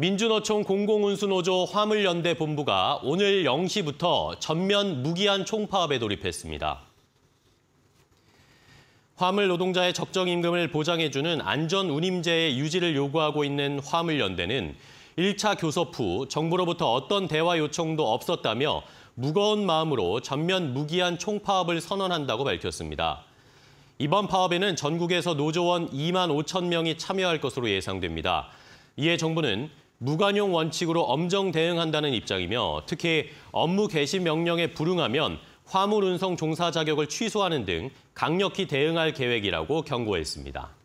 민주노총 공공운수노조 화물연대 본부가 오늘 0시부터 전면 무기한 총파업에 돌입했습니다. 화물 노동자의 적정 임금을 보장해주는 안전운임제의 유지를 요구하고 있는 화물연대는 1차 교섭 후 정부로부터 어떤 대화 요청도 없었다며 무거운 마음으로 전면 무기한 총파업을 선언한다고 밝혔습니다. 이번 파업에는 전국에서 노조원 2만 5천 명이 참여할 것으로 예상됩니다. 이에 정부는 무관용 원칙으로 엄정 대응한다는 입장이며 특히 업무 개시 명령에 불응하면 화물 운송 종사 자격을 취소하는 등 강력히 대응할 계획이라고 경고했습니다.